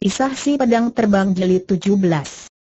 Kisah si pedang terbang jeli 17.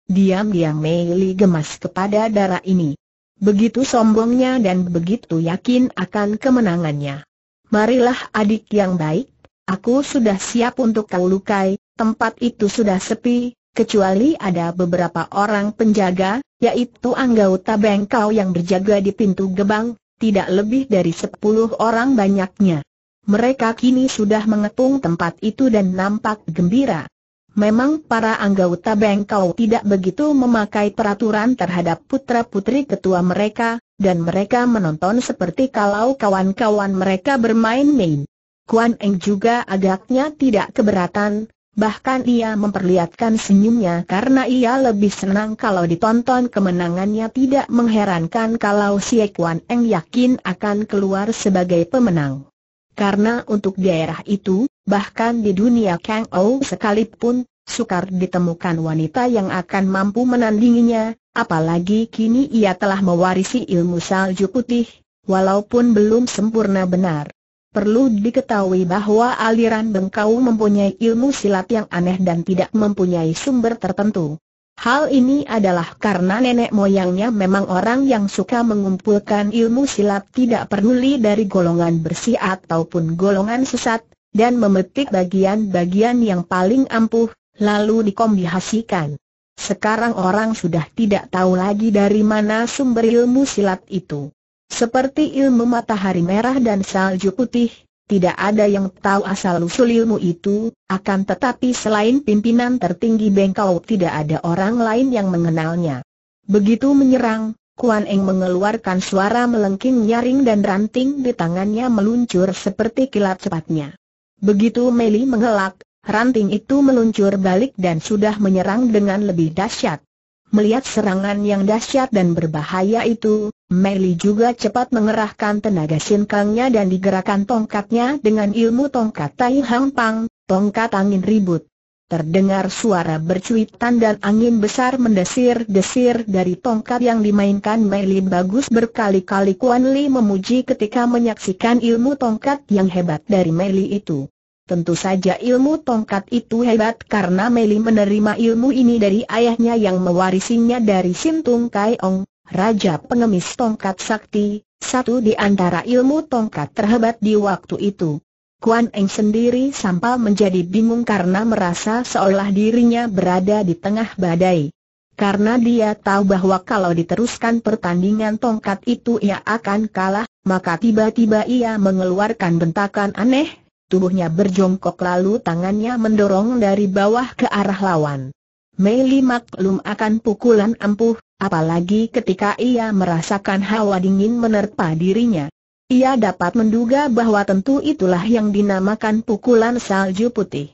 Diam-diam Mei gemas kepada darah ini. Begitu sombongnya dan begitu yakin akan kemenangannya. Marilah adik yang baik, aku sudah siap untuk kau lukai, tempat itu sudah sepi, kecuali ada beberapa orang penjaga, yaitu anggota bengkau yang berjaga di pintu gebang, tidak lebih dari sepuluh orang banyaknya. Mereka kini sudah mengepung tempat itu dan nampak gembira. Memang para anggota bengkau tidak begitu memakai peraturan terhadap putra-putri ketua mereka, dan mereka menonton seperti kalau kawan-kawan mereka bermain-main. Kuan Eng juga agaknya tidak keberatan, bahkan ia memperlihatkan senyumnya karena ia lebih senang kalau ditonton kemenangannya tidak mengherankan kalau si Kuan Eng yakin akan keluar sebagai pemenang karena untuk daerah itu, bahkan di dunia Kang Ou sekalipun, sukar ditemukan wanita yang akan mampu menandinginya, apalagi kini ia telah mewarisi ilmu salju putih, walaupun belum sempurna benar. Perlu diketahui bahwa aliran Bengkau mempunyai ilmu silat yang aneh dan tidak mempunyai sumber tertentu. Hal ini adalah karena nenek moyangnya memang orang yang suka mengumpulkan ilmu silat tidak peduli dari golongan bersih ataupun golongan sesat, dan memetik bagian-bagian yang paling ampuh, lalu dikombinasikan. Sekarang orang sudah tidak tahu lagi dari mana sumber ilmu silat itu. Seperti ilmu matahari merah dan salju putih, tidak ada yang tahu asal-usul ilmu itu, akan tetapi selain pimpinan tertinggi Bengkau tidak ada orang lain yang mengenalnya. Begitu menyerang, Kuan Eng mengeluarkan suara melengking nyaring dan ranting di tangannya meluncur seperti kilat cepatnya. Begitu Meli mengelak, ranting itu meluncur balik dan sudah menyerang dengan lebih dahsyat. Melihat serangan yang dahsyat dan berbahaya itu, Meli juga cepat mengerahkan tenaga sinkangnya dan digerakkan tongkatnya dengan ilmu tongkat Tai Hang Pang, tongkat angin ribut. Terdengar suara bercuitan dan angin besar mendesir-desir dari tongkat yang dimainkan Meli bagus berkali-kali Kuan Li memuji ketika menyaksikan ilmu tongkat yang hebat dari Meli itu. Tentu saja ilmu tongkat itu hebat karena Meli menerima ilmu ini dari ayahnya yang mewarisinya dari Sintung Kaiong, Raja Pengemis Tongkat Sakti, satu di antara ilmu tongkat terhebat di waktu itu. Kuan Eng sendiri sampai menjadi bingung karena merasa seolah dirinya berada di tengah badai. Karena dia tahu bahwa kalau diteruskan pertandingan tongkat itu ia akan kalah, maka tiba-tiba ia mengeluarkan bentakan aneh, tubuhnya berjongkok lalu tangannya mendorong dari bawah ke arah lawan. Mei Li maklum akan pukulan ampuh, apalagi ketika ia merasakan hawa dingin menerpa dirinya. Ia dapat menduga bahwa tentu itulah yang dinamakan pukulan salju putih.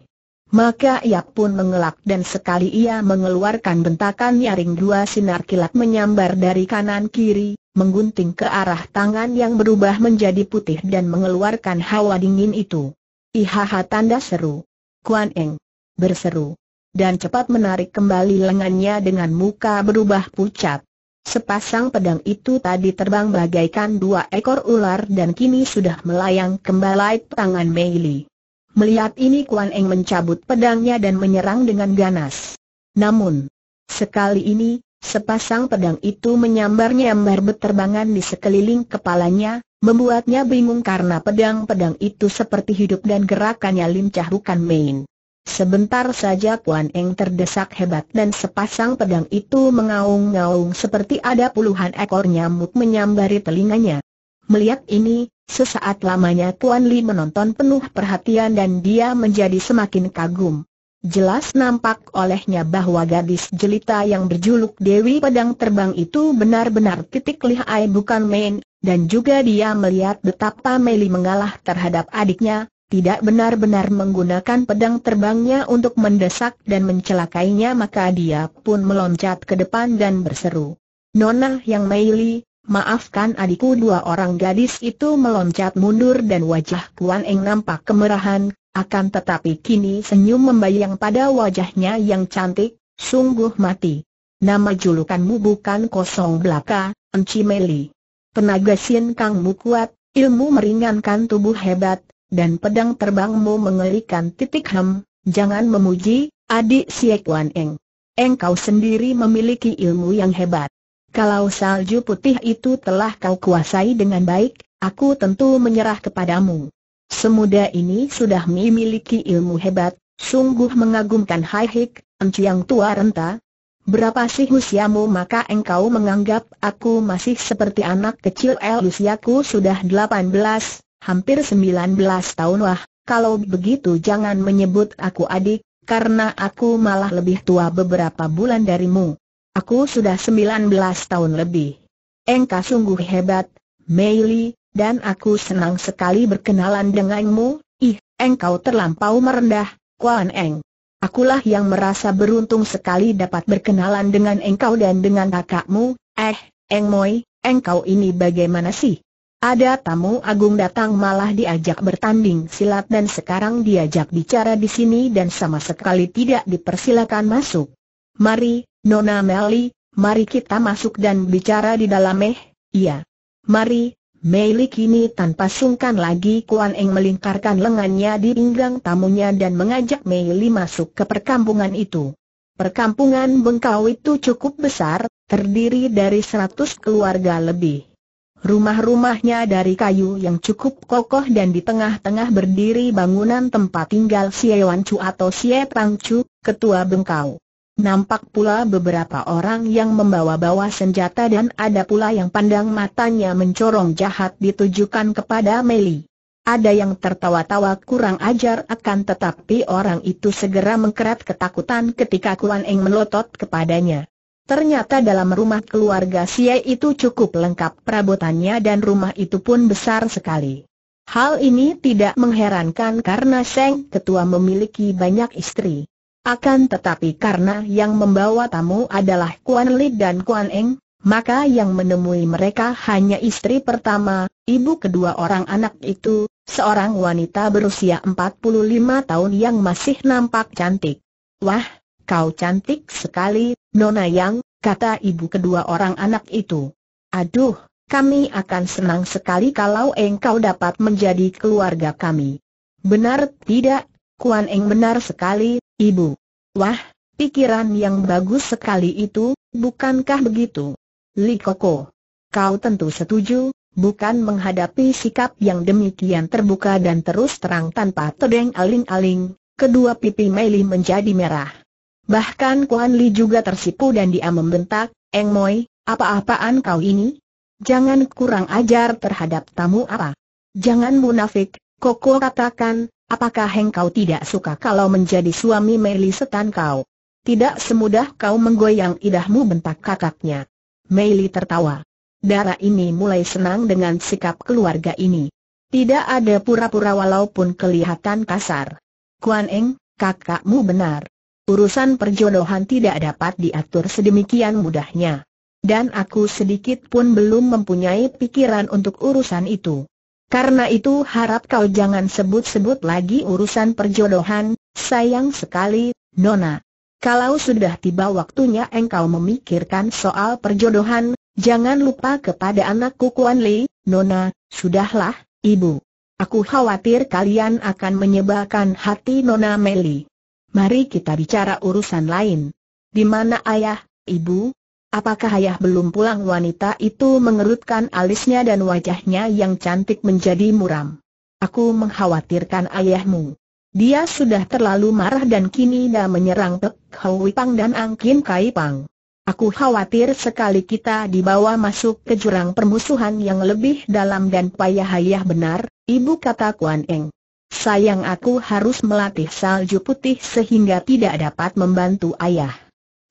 Maka ia pun mengelak dan sekali ia mengeluarkan bentakan nyaring dua sinar kilat menyambar dari kanan kiri, menggunting ke arah tangan yang berubah menjadi putih dan mengeluarkan hawa dingin itu. Ihaha tanda seru. Kuan Eng berseru dan cepat menarik kembali lengannya dengan muka berubah pucat. Sepasang pedang itu tadi terbang bagaikan dua ekor ular dan kini sudah melayang kembali tangan Mei Li. Melihat ini Kuan Eng mencabut pedangnya dan menyerang dengan ganas. Namun, sekali ini, sepasang pedang itu menyambar-nyambar beterbangan di sekeliling kepalanya, Membuatnya bingung karena pedang-pedang itu seperti hidup dan gerakannya lincah bukan main. Sebentar saja Kuan Eng terdesak hebat dan sepasang pedang itu mengaung-ngaung seperti ada puluhan ekor nyamuk menyambari telinganya. Melihat ini, sesaat lamanya Kuan Li menonton penuh perhatian dan dia menjadi semakin kagum. Jelas nampak olehnya bahwa gadis jelita yang berjuluk Dewi Pedang Terbang itu benar-benar titik lihai bukan main, dan juga dia melihat betapa Meli mengalah terhadap adiknya, tidak benar-benar menggunakan pedang terbangnya untuk mendesak dan mencelakainya maka dia pun meloncat ke depan dan berseru. Nona yang Meli, maafkan adikku dua orang gadis itu meloncat mundur dan wajah Kuan Eng nampak kemerahan, akan tetapi kini senyum membayang pada wajahnya yang cantik, sungguh mati. Nama julukanmu bukan kosong belaka, Enci Meli. Tenaga Sin Kangmu kuat, ilmu meringankan tubuh hebat, dan pedang terbangmu mengerikan titik hem, jangan memuji, adik Siek Wan Eng. Engkau sendiri memiliki ilmu yang hebat. Kalau salju putih itu telah kau kuasai dengan baik, aku tentu menyerah kepadamu. Semuda ini sudah memiliki ilmu hebat, sungguh mengagumkan Hai Hik, yang tua renta. Berapa sih usiamu maka engkau menganggap aku masih seperti anak kecil el eh, usiaku sudah 18, hampir 19 tahun wah, kalau begitu jangan menyebut aku adik, karena aku malah lebih tua beberapa bulan darimu. Aku sudah 19 tahun lebih. Engkau sungguh hebat, Meili, dan aku senang sekali berkenalan denganmu, ih, engkau terlampau merendah, Kuan Eng. Akulah yang merasa beruntung sekali dapat berkenalan dengan engkau dan dengan kakakmu, eh, Eng Moi, engkau ini bagaimana sih? Ada tamu agung datang malah diajak bertanding silat dan sekarang diajak bicara di sini dan sama sekali tidak dipersilakan masuk. Mari, Nona Meli, mari kita masuk dan bicara di dalam eh, iya. Mari, Mei kini tanpa sungkan lagi Kuan Eng melingkarkan lengannya di pinggang tamunya dan mengajak Mei masuk ke perkampungan itu. Perkampungan Bengkau itu cukup besar, terdiri dari seratus keluarga lebih. Rumah-rumahnya dari kayu yang cukup kokoh dan di tengah-tengah berdiri bangunan tempat tinggal Wan Chu atau Sie Pang Chu, ketua Bengkau. Nampak pula beberapa orang yang membawa-bawa senjata dan ada pula yang pandang matanya mencorong jahat ditujukan kepada Meli. Ada yang tertawa-tawa kurang ajar akan tetapi orang itu segera mengkerat ketakutan ketika Kuan Eng melotot kepadanya. Ternyata dalam rumah keluarga Sia itu cukup lengkap perabotannya dan rumah itu pun besar sekali. Hal ini tidak mengherankan karena Seng Ketua memiliki banyak istri. Akan tetapi karena yang membawa tamu adalah Kuan Li dan Kuan Eng, maka yang menemui mereka hanya istri pertama, ibu kedua orang anak itu, seorang wanita berusia 45 tahun yang masih nampak cantik. Wah, kau cantik sekali, Nona Yang, kata ibu kedua orang anak itu. Aduh, kami akan senang sekali kalau engkau dapat menjadi keluarga kami. Benar tidak, Kuan Eng benar sekali, Ibu. Wah, pikiran yang bagus sekali itu, bukankah begitu? Li Koko? Kau tentu setuju, bukan menghadapi sikap yang demikian terbuka dan terus terang tanpa terdeng aling-aling, kedua pipi Mei menjadi merah. Bahkan Kuan Li juga tersipu dan dia membentak, Eng Moi, apa-apaan kau ini? Jangan kurang ajar terhadap tamu apa? Jangan munafik, Koko katakan, Apakah engkau tidak suka kalau menjadi suami Meili setan kau? Tidak semudah kau menggoyang idahmu bentak kakaknya. Meili tertawa. Dara ini mulai senang dengan sikap keluarga ini. Tidak ada pura-pura walaupun kelihatan kasar. Kuan Eng, kakakmu benar. Urusan perjodohan tidak dapat diatur sedemikian mudahnya. Dan aku sedikit pun belum mempunyai pikiran untuk urusan itu. Karena itu harap kau jangan sebut-sebut lagi urusan perjodohan, sayang sekali, Nona. Kalau sudah tiba waktunya engkau memikirkan soal perjodohan, jangan lupa kepada anakku Kuan Li, Nona, sudahlah, Ibu. Aku khawatir kalian akan menyebalkan hati Nona Meli. Mari kita bicara urusan lain. Di mana ayah, ibu, Apakah ayah belum pulang wanita itu mengerutkan alisnya dan wajahnya yang cantik menjadi muram. Aku mengkhawatirkan ayahmu. Dia sudah terlalu marah dan kini dah menyerang Pek Hui Pang dan Angkin Kai Pang. Aku khawatir sekali kita dibawa masuk ke jurang permusuhan yang lebih dalam dan payah ayah benar, ibu kata Kuan Eng. Sayang aku harus melatih salju putih sehingga tidak dapat membantu ayah.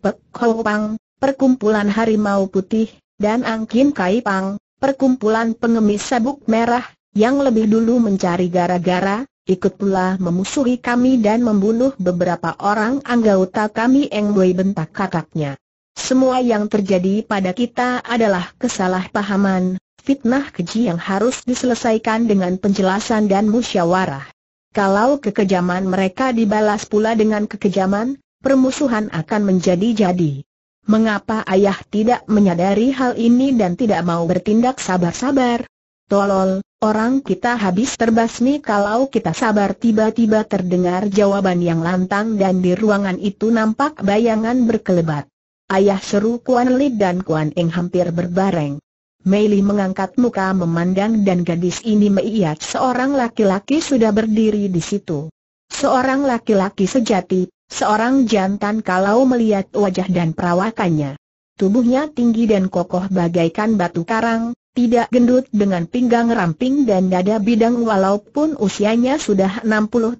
Pek Hui Pang, perkumpulan harimau putih, dan Angkin Kai Pang, perkumpulan pengemis sabuk merah, yang lebih dulu mencari gara-gara, ikut pula memusuhi kami dan membunuh beberapa orang anggota kami Eng Wei bentak kakaknya. Semua yang terjadi pada kita adalah kesalahpahaman, fitnah keji yang harus diselesaikan dengan penjelasan dan musyawarah. Kalau kekejaman mereka dibalas pula dengan kekejaman, permusuhan akan menjadi jadi. Mengapa ayah tidak menyadari hal ini dan tidak mau bertindak sabar-sabar? Tolol, orang kita habis terbasmi kalau kita sabar tiba-tiba terdengar jawaban yang lantang dan di ruangan itu nampak bayangan berkelebat. Ayah seru Kuan Li dan Kuan Eng hampir berbareng. Mei Li mengangkat muka memandang dan gadis ini melihat seorang laki-laki sudah berdiri di situ. Seorang laki-laki sejati, Seorang jantan kalau melihat wajah dan perawakannya. Tubuhnya tinggi dan kokoh bagaikan batu karang, tidak gendut dengan pinggang ramping dan dada bidang walaupun usianya sudah 60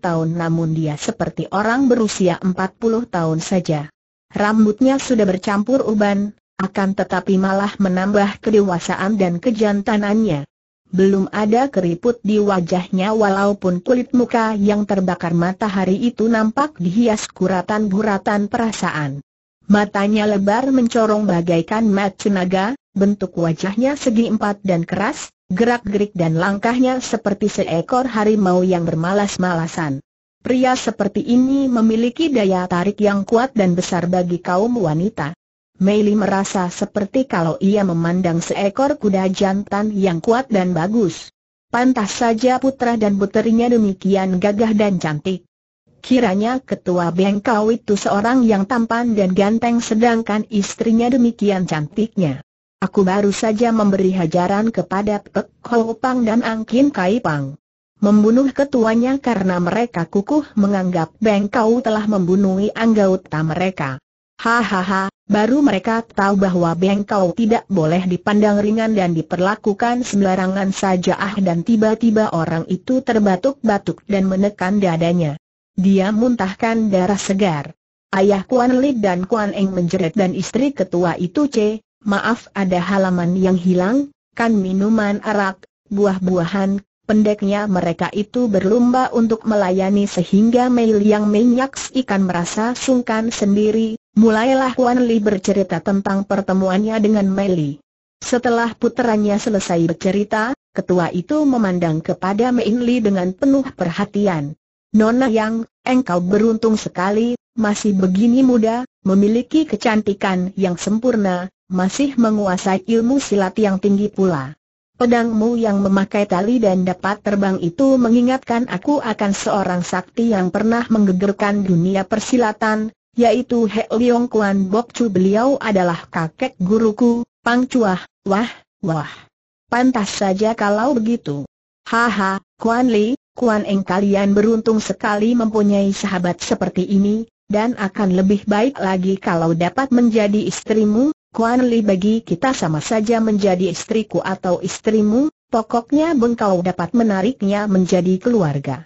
tahun namun dia seperti orang berusia 40 tahun saja. Rambutnya sudah bercampur uban, akan tetapi malah menambah kedewasaan dan kejantanannya. Belum ada keriput di wajahnya walaupun kulit muka yang terbakar matahari itu nampak dihias kuratan-kuratan perasaan. Matanya lebar mencorong bagaikan mat cenaga, bentuk wajahnya segi empat dan keras, gerak-gerik dan langkahnya seperti seekor harimau yang bermalas-malasan. Pria seperti ini memiliki daya tarik yang kuat dan besar bagi kaum wanita. Meili merasa seperti kalau ia memandang seekor kuda jantan yang kuat dan bagus. Pantas saja putra dan puterinya demikian gagah dan cantik. Kiranya ketua bengkau itu seorang yang tampan dan ganteng sedangkan istrinya demikian cantiknya. Aku baru saja memberi hajaran kepada Pek Pang dan Angkin Kai Pang. Membunuh ketuanya karena mereka kukuh menganggap bengkau telah membunuh anggota mereka. Hahaha, baru mereka tahu bahwa bengkau tidak boleh dipandang ringan dan diperlakukan sembarangan saja ah dan tiba-tiba orang itu terbatuk-batuk dan menekan dadanya. Dia muntahkan darah segar. Ayah Kuan Lid dan Kuan Eng menjerit dan istri ketua itu C, maaf ada halaman yang hilang, kan minuman arak, buah-buahan, Pendeknya mereka itu berlomba untuk melayani sehingga Mei Liang menyaksikan merasa sungkan sendiri, Mulailah Kuan Li bercerita tentang pertemuannya dengan Mei Setelah puterannya selesai bercerita, ketua itu memandang kepada Mei Li dengan penuh perhatian. Nona Yang, engkau beruntung sekali, masih begini muda, memiliki kecantikan yang sempurna, masih menguasai ilmu silat yang tinggi pula. Pedangmu yang memakai tali dan dapat terbang itu mengingatkan aku akan seorang sakti yang pernah menggegerkan dunia persilatan, yaitu He Liong Kuan Bok Chu beliau adalah kakek guruku, Pang Chuah, wah, wah. Pantas saja kalau begitu. Haha, Kuan Li, Kuan Eng kalian beruntung sekali mempunyai sahabat seperti ini, dan akan lebih baik lagi kalau dapat menjadi istrimu, Kuan Li bagi kita sama saja menjadi istriku atau istrimu, pokoknya bengkau dapat menariknya menjadi keluarga.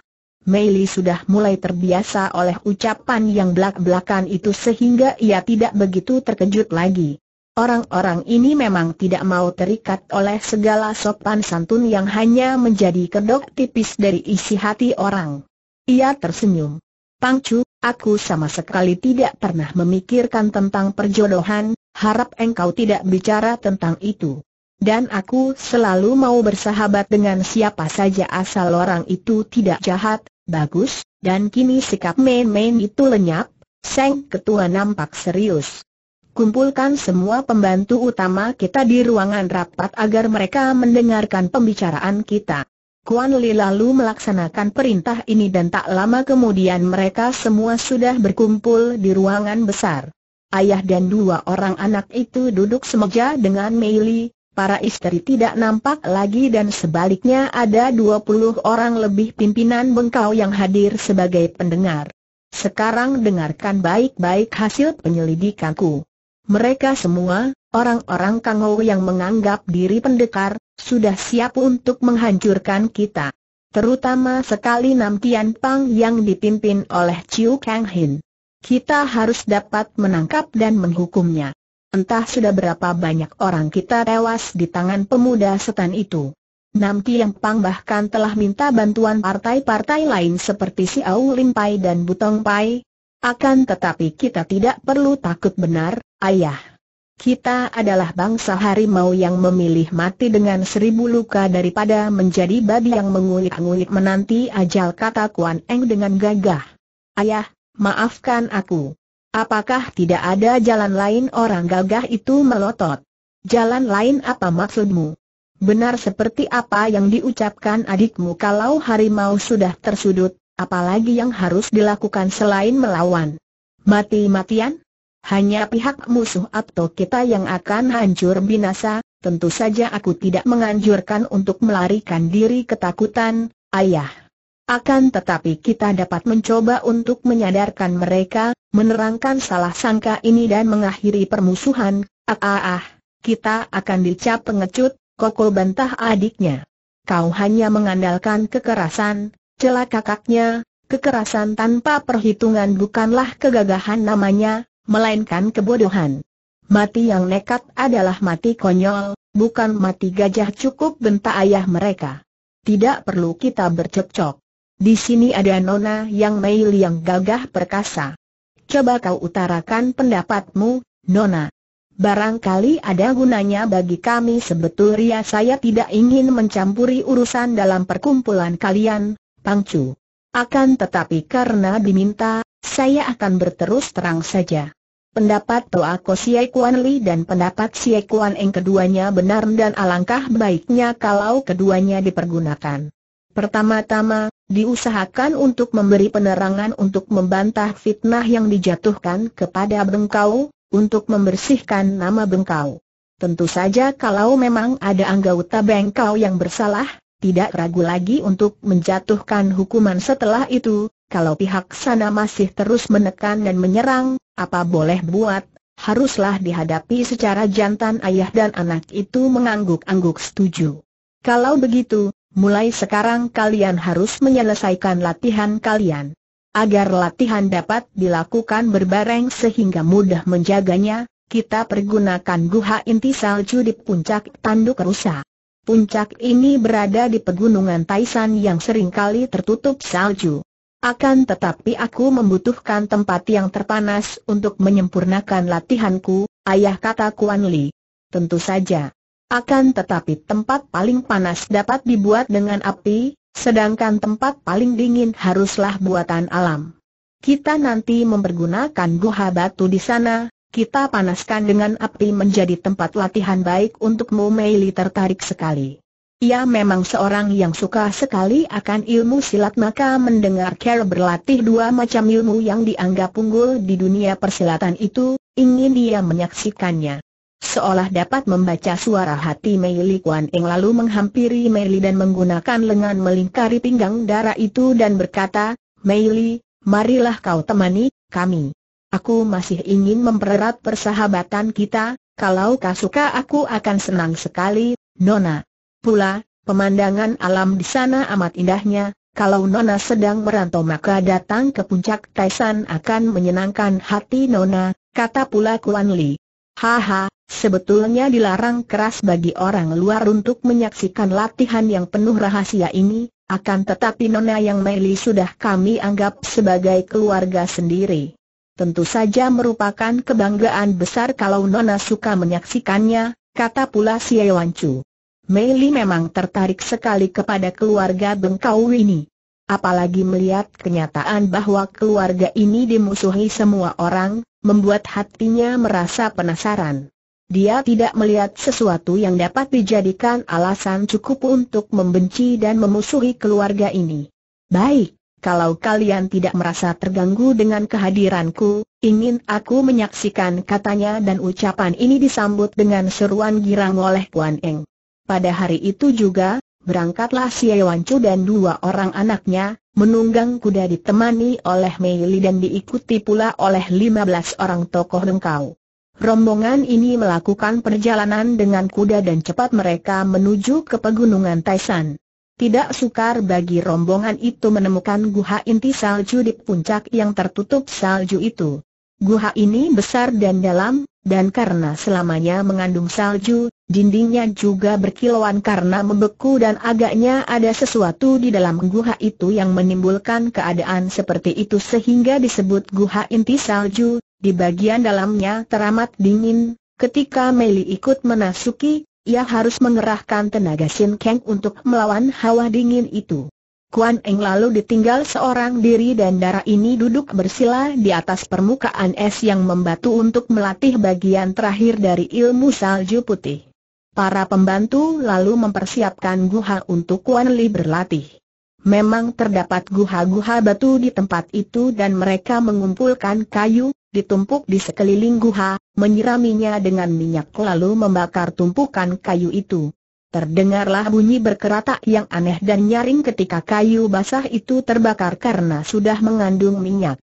Meili sudah mulai terbiasa oleh ucapan yang belak-belakan itu sehingga ia tidak begitu terkejut lagi. Orang-orang ini memang tidak mau terikat oleh segala sopan santun yang hanya menjadi kedok tipis dari isi hati orang. Ia tersenyum. Pangcu, aku sama sekali tidak pernah memikirkan tentang perjodohan, harap engkau tidak bicara tentang itu. Dan aku selalu mau bersahabat dengan siapa saja asal orang itu tidak jahat, bagus, dan kini sikap main-main itu lenyap, Seng Ketua nampak serius. Kumpulkan semua pembantu utama kita di ruangan rapat agar mereka mendengarkan pembicaraan kita. Kuan Li lalu melaksanakan perintah ini dan tak lama kemudian mereka semua sudah berkumpul di ruangan besar. Ayah dan dua orang anak itu duduk semeja dengan Mei Li, para istri tidak nampak lagi dan sebaliknya ada 20 orang lebih pimpinan bengkau yang hadir sebagai pendengar. Sekarang dengarkan baik-baik hasil penyelidikanku. Mereka semua, orang-orang Kangou yang menganggap diri pendekar, sudah siap untuk menghancurkan kita. Terutama sekali Nam Tian Pang yang dipimpin oleh Chiu Kang Hin. Kita harus dapat menangkap dan menghukumnya. Entah sudah berapa banyak orang kita tewas di tangan pemuda setan itu. Nam Tiang Pang bahkan telah minta bantuan partai-partai lain seperti Au Lim Pai dan Butong Pai. Akan tetapi kita tidak perlu takut benar, ayah. Kita adalah bangsa harimau yang memilih mati dengan seribu luka daripada menjadi babi yang mengulik-ngulik menanti ajal kata Kuan Eng dengan gagah. Ayah, maafkan aku. Apakah tidak ada jalan lain orang gagah itu melotot? Jalan lain apa maksudmu? Benar seperti apa yang diucapkan adikmu kalau harimau sudah tersudut, apalagi yang harus dilakukan selain melawan? Mati-matian? Hanya pihak musuh atau kita yang akan hancur binasa, tentu saja aku tidak menganjurkan untuk melarikan diri ketakutan, ayah. Akan tetapi kita dapat mencoba untuk menyadarkan mereka, menerangkan salah sangka ini dan mengakhiri permusuhan, ah ah ah, kita akan dicap pengecut, Koko bantah adiknya. Kau hanya mengandalkan kekerasan, celah kakaknya, kekerasan tanpa perhitungan bukanlah kegagahan namanya, melainkan kebodohan. Mati yang nekat adalah mati konyol, bukan mati gajah cukup bentak ayah mereka. Tidak perlu kita bercocok. Di sini ada Nona Yang Mei yang gagah perkasa. Coba kau utarakan pendapatmu, Nona. Barangkali ada gunanya bagi kami sebetulnya saya tidak ingin mencampuri urusan dalam perkumpulan kalian, Pangcu. Akan tetapi karena diminta, saya akan berterus terang saja. Pendapat Toa Ko Siai Kuan Li dan pendapat Siai Kuan Eng keduanya benar dan alangkah baiknya kalau keduanya dipergunakan. Pertama-tama, diusahakan untuk memberi penerangan untuk membantah fitnah yang dijatuhkan kepada Bengkau, untuk membersihkan nama Bengkau. Tentu saja kalau memang ada anggota Bengkau yang bersalah, tidak ragu lagi untuk menjatuhkan hukuman setelah itu, kalau pihak sana masih terus menekan dan menyerang, apa boleh buat, haruslah dihadapi secara jantan ayah dan anak itu mengangguk-angguk setuju. Kalau begitu, Mulai sekarang kalian harus menyelesaikan latihan kalian. Agar latihan dapat dilakukan berbareng sehingga mudah menjaganya, kita pergunakan guha inti salju di puncak tanduk rusa. Puncak ini berada di pegunungan Taisan yang seringkali tertutup salju. Akan tetapi aku membutuhkan tempat yang terpanas untuk menyempurnakan latihanku, ayah kata Kuan Li. Tentu saja, akan tetapi tempat paling panas dapat dibuat dengan api, sedangkan tempat paling dingin haruslah buatan alam. Kita nanti mempergunakan guha batu di sana, kita panaskan dengan api menjadi tempat latihan baik untuk Meili tertarik sekali. Ia memang seorang yang suka sekali akan ilmu silat maka mendengar Carol berlatih dua macam ilmu yang dianggap unggul di dunia persilatan itu, ingin dia menyaksikannya. Seolah dapat membaca suara hati Mei Li Kuan Eng lalu menghampiri Mei Li dan menggunakan lengan melingkari pinggang darah itu dan berkata, Mei Li, marilah kau temani kami. Aku masih ingin mempererat persahabatan kita, kalau kau suka aku akan senang sekali, Nona. Pula, pemandangan alam di sana amat indahnya, kalau Nona sedang merantau maka datang ke puncak Taisan akan menyenangkan hati Nona, kata pula Kuan Li. Haha, Sebetulnya dilarang keras bagi orang luar untuk menyaksikan latihan yang penuh rahasia ini, akan tetapi Nona yang Meli sudah kami anggap sebagai keluarga sendiri. Tentu saja merupakan kebanggaan besar kalau Nona suka menyaksikannya, kata pula si Yewancu. Meli memang tertarik sekali kepada keluarga Bengkau ini. Apalagi melihat kenyataan bahwa keluarga ini dimusuhi semua orang, membuat hatinya merasa penasaran. Dia tidak melihat sesuatu yang dapat dijadikan alasan cukup untuk membenci dan memusuhi keluarga ini. Baik, kalau kalian tidak merasa terganggu dengan kehadiranku, ingin aku menyaksikan katanya dan ucapan ini disambut dengan seruan girang oleh Puan Eng. Pada hari itu juga, berangkatlah si Chu dan dua orang anaknya, menunggang kuda ditemani oleh Li dan diikuti pula oleh lima belas orang tokoh dengkau. Rombongan ini melakukan perjalanan dengan kuda dan cepat mereka menuju ke pegunungan Taishan. Tidak sukar bagi rombongan itu menemukan guha inti salju di puncak yang tertutup salju itu. Guha ini besar dan dalam, dan karena selamanya mengandung salju, dindingnya juga berkilauan karena membeku dan agaknya ada sesuatu di dalam guha itu yang menimbulkan keadaan seperti itu sehingga disebut guha inti salju, di bagian dalamnya teramat dingin, ketika Meli ikut menasuki, ia harus mengerahkan tenaga Sin Kang untuk melawan hawa dingin itu. Kuan Eng lalu ditinggal seorang diri dan darah ini duduk bersila di atas permukaan es yang membatu untuk melatih bagian terakhir dari ilmu salju putih. Para pembantu lalu mempersiapkan guha untuk Kuan Li berlatih. Memang terdapat guha-guha batu di tempat itu dan mereka mengumpulkan kayu, ditumpuk di sekeliling guha, menyiraminya dengan minyak lalu membakar tumpukan kayu itu. Terdengarlah bunyi berkeratak yang aneh dan nyaring ketika kayu basah itu terbakar karena sudah mengandung minyak.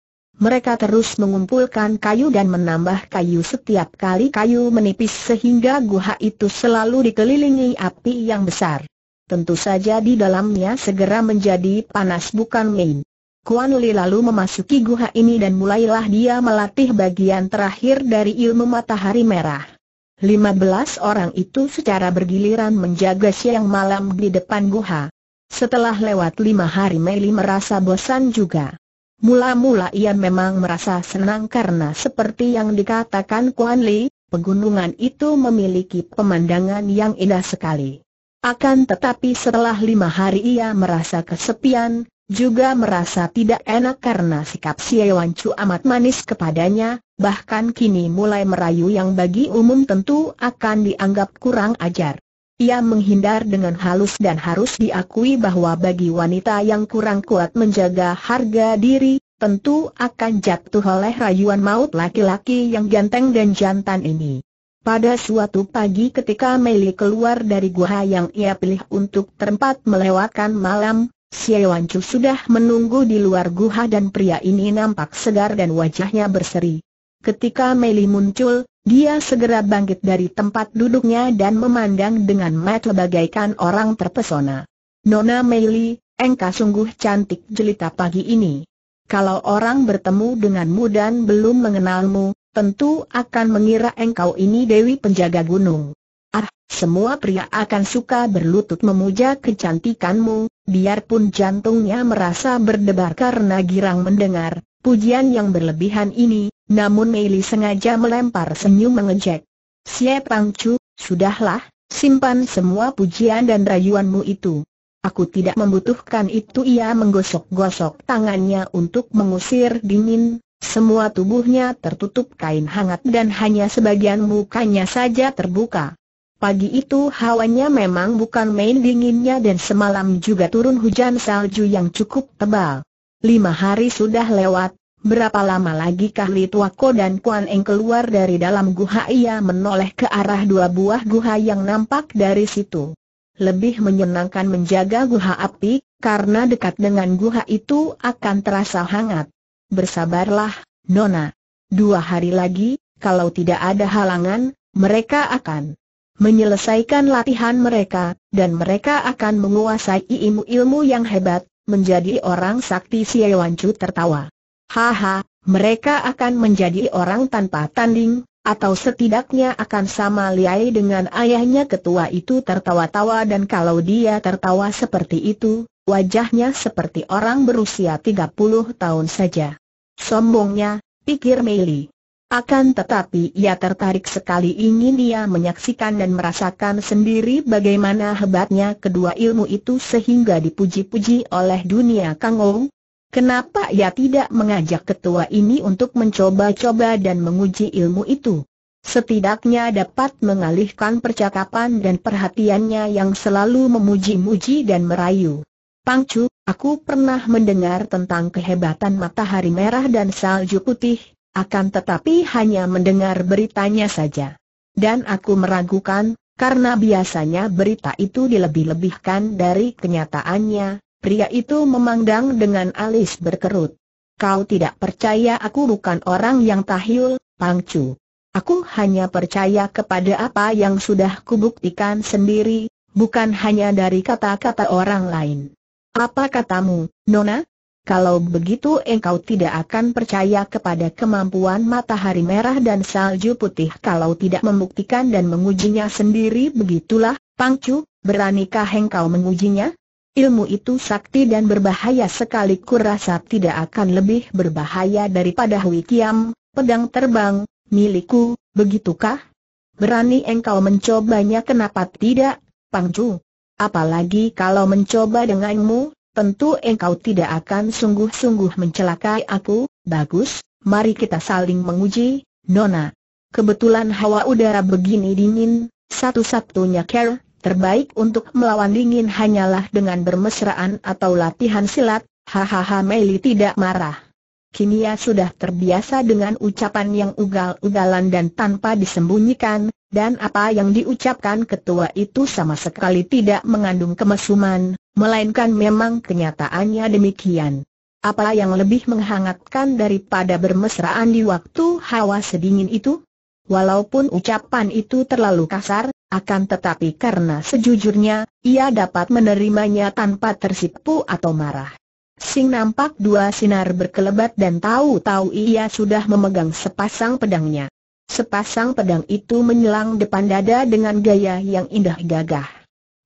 Mereka terus mengumpulkan kayu dan menambah kayu setiap kali kayu menipis sehingga guha itu selalu dikelilingi api yang besar. Tentu saja di dalamnya segera menjadi panas bukan main. Kuan Li lalu memasuki guha ini dan mulailah dia melatih bagian terakhir dari ilmu matahari merah. 15 orang itu secara bergiliran menjaga siang malam di depan guha. Setelah lewat lima hari Mei merasa bosan juga. Mula-mula ia memang merasa senang karena seperti yang dikatakan Kuan Li, pegunungan itu memiliki pemandangan yang indah sekali. Akan tetapi setelah lima hari ia merasa kesepian, juga merasa tidak enak karena sikap Siewan Chu amat manis kepadanya, bahkan kini mulai merayu yang bagi umum tentu akan dianggap kurang ajar. Ia menghindar dengan halus dan harus diakui bahwa bagi wanita yang kurang kuat menjaga harga diri, tentu akan jatuh oleh rayuan maut laki-laki yang ganteng dan jantan ini. Pada suatu pagi ketika Meli keluar dari gua yang ia pilih untuk tempat melewatkan malam, Chu sudah menunggu di luar guha dan pria ini nampak segar dan wajahnya berseri. Ketika Meli muncul, dia segera bangkit dari tempat duduknya dan memandang dengan mata bagaikan orang terpesona. Nona Meli, engkau sungguh cantik jelita pagi ini. Kalau orang bertemu denganmu dan belum mengenalmu, tentu akan mengira engkau ini Dewi Penjaga Gunung. Ah, semua pria akan suka berlutut memuja kecantikanmu, biarpun jantungnya merasa berdebar karena girang mendengar pujian yang berlebihan ini, namun Meili sengaja melempar senyum mengejek. Siap Pangcu, sudahlah, simpan semua pujian dan rayuanmu itu. Aku tidak membutuhkan itu ia menggosok-gosok tangannya untuk mengusir dingin, semua tubuhnya tertutup kain hangat dan hanya sebagian mukanya saja terbuka. Pagi itu hawanya memang bukan main dinginnya dan semalam juga turun hujan salju yang cukup tebal. Lima hari sudah lewat, berapa lama lagi Kahli Tuako dan Kuan Eng keluar dari dalam guha ia menoleh ke arah dua buah guha yang nampak dari situ. Lebih menyenangkan menjaga guha api, karena dekat dengan guha itu akan terasa hangat. Bersabarlah, Nona. Dua hari lagi, kalau tidak ada halangan, mereka akan menyelesaikan latihan mereka, dan mereka akan menguasai ilmu-ilmu yang hebat, menjadi orang sakti Siewancu tertawa. Haha, mereka akan menjadi orang tanpa tanding, atau setidaknya akan sama liai dengan ayahnya ketua itu tertawa-tawa dan kalau dia tertawa seperti itu, wajahnya seperti orang berusia 30 tahun saja. Sombongnya, pikir Meili. Akan tetapi ia tertarik sekali ingin ia menyaksikan dan merasakan sendiri bagaimana hebatnya kedua ilmu itu sehingga dipuji-puji oleh dunia Kangou. Kenapa ia tidak mengajak ketua ini untuk mencoba-coba dan menguji ilmu itu? Setidaknya dapat mengalihkan percakapan dan perhatiannya yang selalu memuji-muji dan merayu. Pangcu, aku pernah mendengar tentang kehebatan matahari merah dan salju putih, akan tetapi hanya mendengar beritanya saja. Dan aku meragukan, karena biasanya berita itu dilebih-lebihkan dari kenyataannya, pria itu memandang dengan alis berkerut. Kau tidak percaya aku bukan orang yang tahil, Pangcu. Aku hanya percaya kepada apa yang sudah kubuktikan sendiri, bukan hanya dari kata-kata orang lain. Apa katamu, Nona? Kalau begitu engkau tidak akan percaya kepada kemampuan matahari merah dan salju putih kalau tidak membuktikan dan mengujinya sendiri begitulah, Pangcu, beranikah engkau mengujinya? Ilmu itu sakti dan berbahaya sekali kurasa tidak akan lebih berbahaya daripada Hui Kiam, pedang terbang, milikku, begitukah? Berani engkau mencobanya kenapa tidak, Pangcu? Apalagi kalau mencoba denganmu, tentu engkau tidak akan sungguh-sungguh mencelakai aku, bagus, mari kita saling menguji, Nona. Kebetulan hawa udara begini dingin, satu-satunya care, terbaik untuk melawan dingin hanyalah dengan bermesraan atau latihan silat, hahaha Meli tidak marah. Kimia sudah terbiasa dengan ucapan yang ugal-ugalan dan tanpa disembunyikan, dan apa yang diucapkan ketua itu sama sekali tidak mengandung kemesuman, melainkan memang kenyataannya demikian. Apa yang lebih menghangatkan daripada bermesraan di waktu hawa sedingin itu? Walaupun ucapan itu terlalu kasar, akan tetapi karena sejujurnya, ia dapat menerimanya tanpa tersipu atau marah. Sing nampak dua sinar berkelebat dan tahu-tahu ia sudah memegang sepasang pedangnya. Sepasang pedang itu menyelang depan dada dengan gaya yang indah gagah.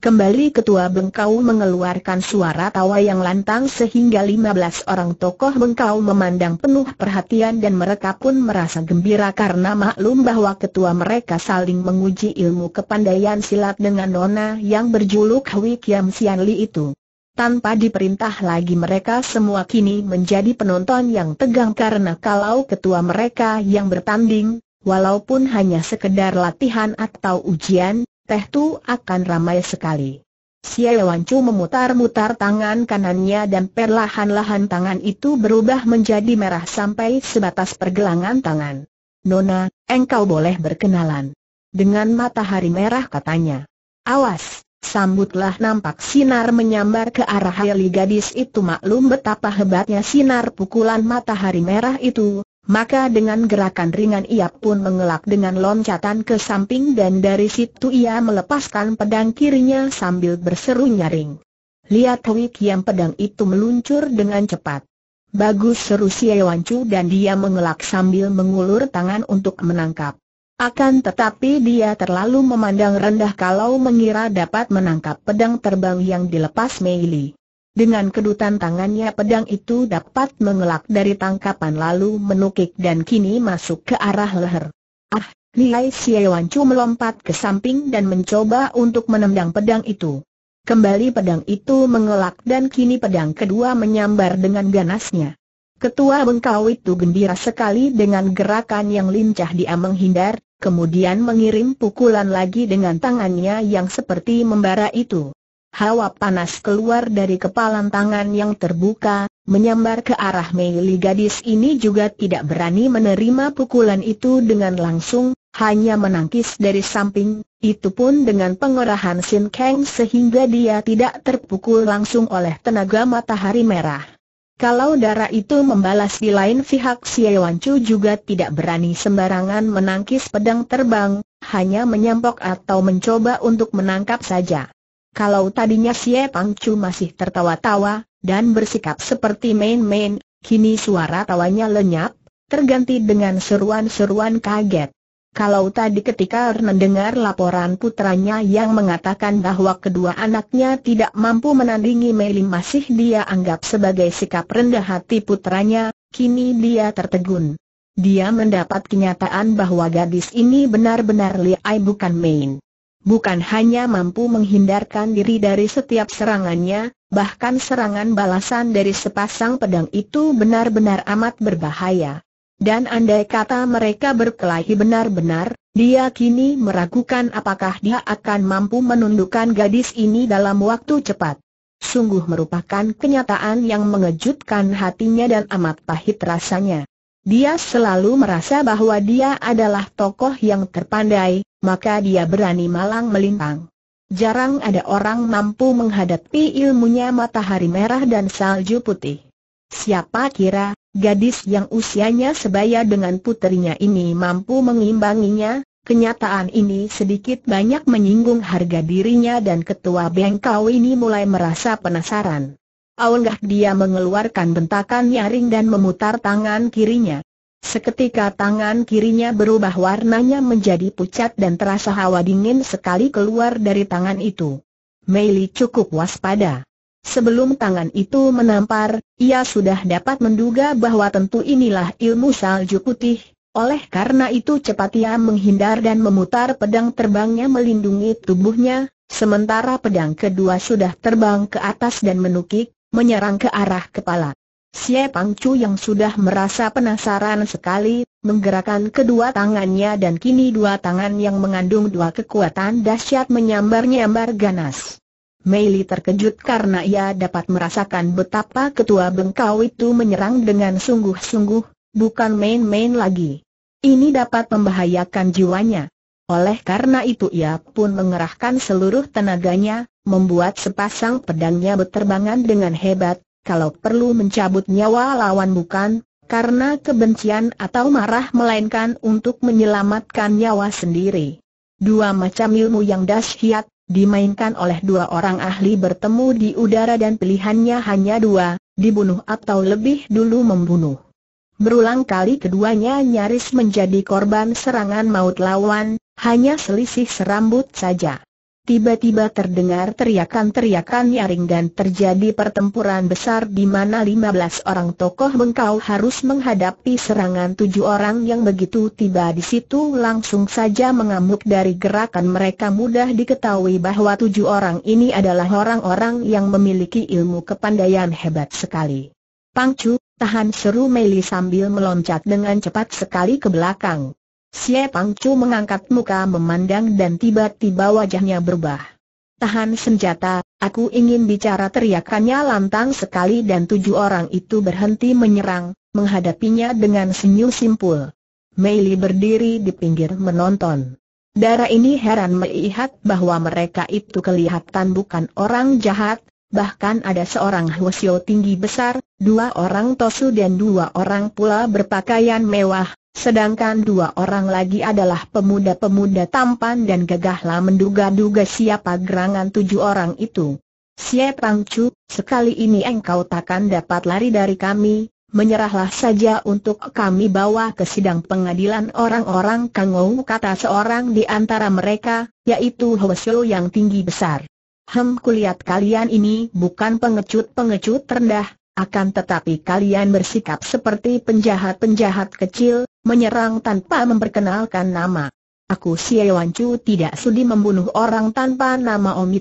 Kembali ketua Bengkau mengeluarkan suara tawa yang lantang sehingga 15 orang tokoh Bengkau memandang penuh perhatian dan mereka pun merasa gembira karena maklum bahwa ketua mereka saling menguji ilmu kepandaian silat dengan nona yang berjuluk Hui Kiam Sian Li itu. Tanpa diperintah lagi mereka semua kini menjadi penonton yang tegang karena kalau ketua mereka yang bertanding, walaupun hanya sekedar latihan atau ujian, Teh Tu akan ramai sekali. Siawancu Wan memutar-mutar tangan kanannya dan perlahan-lahan tangan itu berubah menjadi merah sampai sebatas pergelangan tangan. Nona, engkau boleh berkenalan. Dengan matahari merah katanya. Awas, sambutlah nampak sinar menyambar ke arah Heli gadis itu maklum betapa hebatnya sinar pukulan matahari merah itu, maka dengan gerakan ringan ia pun mengelak dengan loncatan ke samping dan dari situ ia melepaskan pedang kirinya sambil berseru nyaring. Lihat Hui Kiam pedang itu meluncur dengan cepat. Bagus seru Siewancu dan dia mengelak sambil mengulur tangan untuk menangkap. Akan tetapi dia terlalu memandang rendah kalau mengira dapat menangkap pedang terbang yang dilepas Meili. Dengan kedutan tangannya pedang itu dapat mengelak dari tangkapan lalu menukik dan kini masuk ke arah leher. Ah, Nilai Siewancu melompat ke samping dan mencoba untuk menendang pedang itu. Kembali pedang itu mengelak dan kini pedang kedua menyambar dengan ganasnya. Ketua Bengkau itu gembira sekali dengan gerakan yang lincah dia menghindar, kemudian mengirim pukulan lagi dengan tangannya yang seperti membara itu. Hawa panas keluar dari kepalan tangan yang terbuka, menyambar ke arah Meili gadis ini juga tidak berani menerima pukulan itu dengan langsung, hanya menangkis dari samping, itu pun dengan pengerahan Sin Kang sehingga dia tidak terpukul langsung oleh tenaga matahari merah. Kalau darah itu membalas di lain pihak Siewan Chu juga tidak berani sembarangan menangkis pedang terbang, hanya menyampok atau mencoba untuk menangkap saja. Kalau tadinya Xie Pangcu masih tertawa-tawa, dan bersikap seperti main-main, kini suara tawanya lenyap, terganti dengan seruan-seruan kaget. Kalau tadi ketika mendengar laporan putranya yang mengatakan bahwa kedua anaknya tidak mampu menandingi Meli masih dia anggap sebagai sikap rendah hati putranya, kini dia tertegun. Dia mendapat kenyataan bahwa gadis ini benar-benar liai bukan main bukan hanya mampu menghindarkan diri dari setiap serangannya, bahkan serangan balasan dari sepasang pedang itu benar-benar amat berbahaya. Dan andai kata mereka berkelahi benar-benar, dia kini meragukan apakah dia akan mampu menundukkan gadis ini dalam waktu cepat. Sungguh merupakan kenyataan yang mengejutkan hatinya dan amat pahit rasanya. Dia selalu merasa bahwa dia adalah tokoh yang terpandai, maka dia berani malang melintang. Jarang ada orang mampu menghadapi ilmunya matahari merah dan salju putih. Siapa kira, gadis yang usianya sebaya dengan puterinya ini mampu mengimbanginya, kenyataan ini sedikit banyak menyinggung harga dirinya dan ketua bengkau ini mulai merasa penasaran. Aunggah dia mengeluarkan bentakan nyaring dan memutar tangan kirinya. Seketika tangan kirinya berubah warnanya menjadi pucat dan terasa hawa dingin sekali keluar dari tangan itu. Meili cukup waspada. Sebelum tangan itu menampar, ia sudah dapat menduga bahwa tentu inilah ilmu salju putih, oleh karena itu cepat ia menghindar dan memutar pedang terbangnya melindungi tubuhnya, sementara pedang kedua sudah terbang ke atas dan menukik, menyerang ke arah kepala. Pang Pangcu yang sudah merasa penasaran sekali, menggerakkan kedua tangannya dan kini dua tangan yang mengandung dua kekuatan dahsyat menyambar-nyambar ganas. Li terkejut karena ia dapat merasakan betapa ketua bengkau itu menyerang dengan sungguh-sungguh, bukan main-main lagi. Ini dapat membahayakan jiwanya. Oleh karena itu ia pun mengerahkan seluruh tenaganya, membuat sepasang pedangnya berterbangan dengan hebat, kalau perlu mencabut nyawa lawan bukan, karena kebencian atau marah melainkan untuk menyelamatkan nyawa sendiri. Dua macam ilmu yang dahsyat, dimainkan oleh dua orang ahli bertemu di udara dan pilihannya hanya dua, dibunuh atau lebih dulu membunuh. Berulang kali keduanya nyaris menjadi korban serangan maut lawan, hanya selisih serambut saja. Tiba-tiba terdengar teriakan-teriakan nyaring dan terjadi pertempuran besar di mana 15 orang tokoh bengkau harus menghadapi serangan tujuh orang yang begitu tiba di situ langsung saja mengamuk dari gerakan mereka mudah diketahui bahwa tujuh orang ini adalah orang-orang yang memiliki ilmu kepandaian hebat sekali. Pangcu, tahan seru Meli sambil meloncat dengan cepat sekali ke belakang. Xie Pangcu mengangkat muka memandang dan tiba-tiba wajahnya berubah. Tahan senjata, aku ingin bicara teriakannya lantang sekali dan tujuh orang itu berhenti menyerang, menghadapinya dengan senyum simpul. Meili berdiri di pinggir menonton. Darah ini heran melihat bahwa mereka itu kelihatan bukan orang jahat, Bahkan ada seorang Hwasyo tinggi besar, dua orang Tosu dan dua orang pula berpakaian mewah, Sedangkan dua orang lagi adalah pemuda-pemuda tampan dan gagahlah menduga-duga siapa gerangan tujuh orang itu. Sie rangcu, Chu, sekali ini engkau takkan dapat lari dari kami, menyerahlah saja untuk kami bawa ke sidang pengadilan orang-orang Kangou kata seorang di antara mereka, yaitu Hwesyo yang tinggi besar. Hem kulihat kalian ini bukan pengecut-pengecut rendah, akan tetapi kalian bersikap seperti penjahat-penjahat kecil, menyerang tanpa memperkenalkan nama. Aku Siewan Chu tidak sudi membunuh orang tanpa nama Omi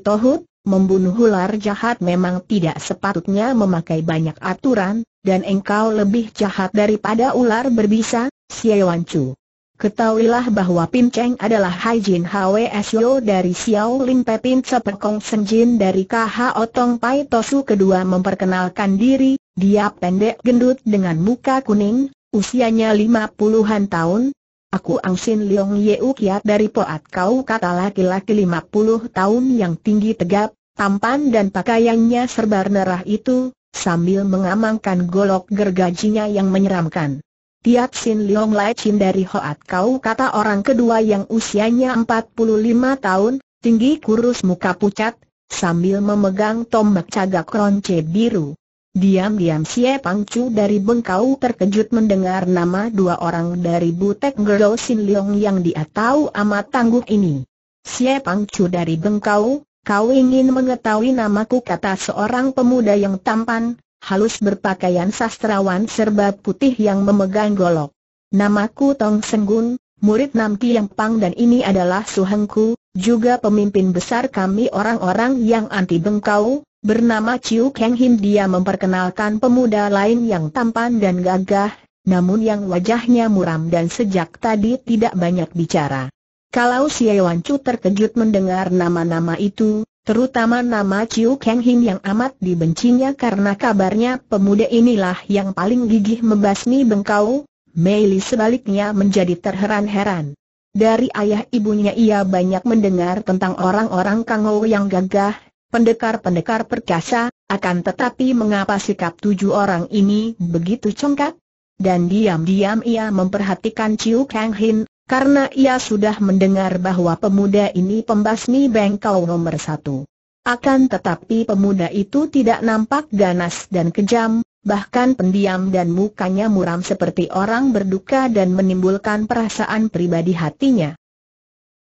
membunuh ular jahat memang tidak sepatutnya memakai banyak aturan, dan engkau lebih jahat daripada ular berbisa, Siewan Chu. Ketahuilah bahwa Pin Cheng adalah Hai Jin HWSO dari Xiao Lin Pe Pin Sepekong Jin dari KH Otong Pai Tosu kedua memperkenalkan diri, dia pendek gendut dengan muka kuning, usianya lima puluhan tahun. Aku Angsin Leong U Kiat ya, dari Poat Kau kata laki-laki lima puluh tahun yang tinggi tegap, tampan dan pakaiannya serba nerah itu, sambil mengamankan golok gergajinya yang menyeramkan. Tiap Sin Leong Lai Chin dari Hoat Kau kata orang kedua yang usianya empat puluh lima tahun, tinggi kurus muka pucat, sambil memegang tombak cagak ronce biru. Diam-diam Xie Pangcu dari Bengkau terkejut mendengar nama dua orang dari Butek Girl Sin Leong yang dia tahu amat tangguh ini. Xie Pangcu dari Bengkau, kau ingin mengetahui namaku kata seorang pemuda yang tampan, halus berpakaian sastrawan serba putih yang memegang golok. Namaku Tong Senggun, murid Nam Yang Pang dan ini adalah suhengku, juga pemimpin besar kami orang-orang yang anti Bengkau, Bernama Chiu Kang Him dia memperkenalkan pemuda lain yang tampan dan gagah, namun yang wajahnya muram dan sejak tadi tidak banyak bicara. Kalau si Wan Chu terkejut mendengar nama-nama itu, terutama nama Chiu Kang Him yang amat dibencinya karena kabarnya pemuda inilah yang paling gigih membasmi bengkau, Mei Li sebaliknya menjadi terheran-heran. Dari ayah ibunya ia banyak mendengar tentang orang-orang Kangou yang gagah, pendekar-pendekar perkasa, akan tetapi mengapa sikap tujuh orang ini begitu congkak? Dan diam-diam ia memperhatikan Chiu Kang Hin, karena ia sudah mendengar bahwa pemuda ini pembasmi bengkau nomor satu. Akan tetapi pemuda itu tidak nampak ganas dan kejam, bahkan pendiam dan mukanya muram seperti orang berduka dan menimbulkan perasaan pribadi hatinya.